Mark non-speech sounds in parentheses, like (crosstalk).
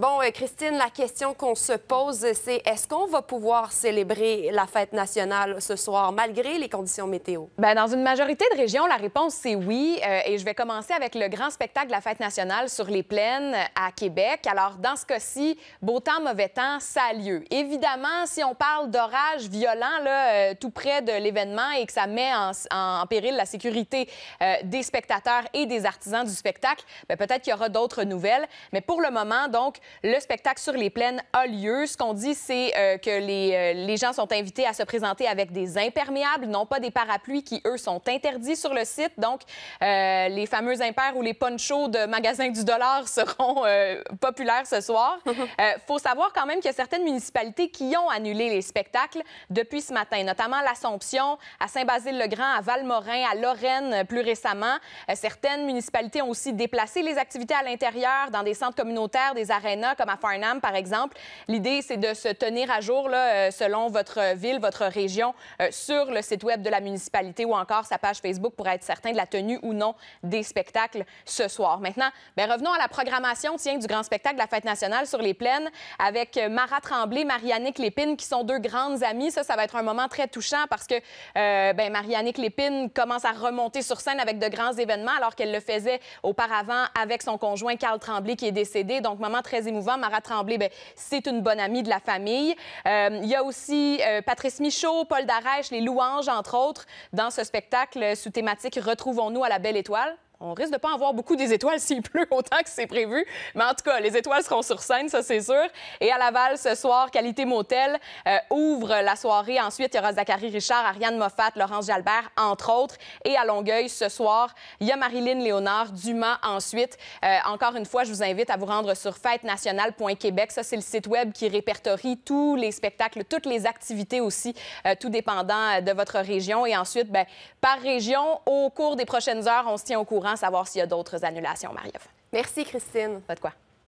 Bon, euh, Christine, la question qu'on se pose, c'est est-ce qu'on va pouvoir célébrer la fête nationale ce soir malgré les conditions météo? Ben, dans une majorité de régions, la réponse, c'est oui. Euh, et je vais commencer avec le grand spectacle de la fête nationale sur les plaines euh, à Québec. Alors, dans ce cas-ci, beau temps, mauvais temps, ça a lieu. Évidemment, si on parle d'orage violent tout près de l'événement et que ça met en, péril la sécurité des spectateurs et des artisans du spectacle, ben, peut-être qu'il y aura d'autres nouvelles. Mais pour le moment, donc, le spectacle sur les plaines a lieu. Ce qu'on dit, c'est euh, que les, euh, les, gens sont invités à se présenter avec des imperméables, non pas des parapluies qui, eux, sont interdits sur le site. Donc, euh, les fameux impairs ou les ponchos de magasins du dollar (laughs) seront populaires ce soir. Il (laughs) faut savoir quand même qu'il y a certaines municipalités qui ont annulé les spectacles depuis ce matin, notamment l'Assomption, à Saint-Basile-le-Grand, à Valmorin, à Lorraine plus récemment. certaines municipalités ont aussi déplacé les activités à l'intérieur dans des centres communautaires, des arènes comme à Farnham, par exemple. L'idée, c'est de se tenir à jour euh, selon votre ville, votre région, euh, sur le site web de la municipalité ou encore sa page Facebook pour être certain de la tenue ou non des spectacles ce soir. Maintenant, ben, revenons à la programmation tiens, du grand spectacle de la Fête nationale sur les plaines avec euh, Mara Tremblay, Marianne Lépine, qui sont deux grandes amies. Ça, ça va être un moment très touchant parce que ben, Marianne Lépine commence à remonter sur scène avec de grands événements alors qu'elle le faisait auparavant avec son conjoint Carl Tremblay qui est décédé. Donc, moment très émouvant. Marat Tremblay, ben, c'est une bonne amie de la famille. Euh, il y a aussi euh, Patrice Michaud, Paul Darèche, Les Louanges, entre autres, dans ce spectacle sous thématique Retrouvons-nous à la belle étoile on risque de pas avoir beaucoup des étoiles (laughs) s'il pleut autant que c'est prévu. Mais en tout cas, les étoiles seront sur scène, ça c'est sûr. Et à Laval, ce soir, Qualité Motel euh, ouvre la soirée. Ensuite, il y aura Zachary Richard, Ariane Moffat, Laurence Jalbert, entre autres. Et à Longueuil, ce soir, il y a Marilyn Léonard, Dumas ensuite. Euh, encore une fois, je vous invite à vous rendre sur fêtenationale.québec. Ça, c'est le site web qui répertorie tous les spectacles, toutes les activités aussi, euh, tout dépendant de votre région. Et ensuite, ben, par région, au cours des prochaines heures, on se tient au courant savoir s'il y a d'autres annulations, Marie-Ève. Merci, Christine. Pas de quoi.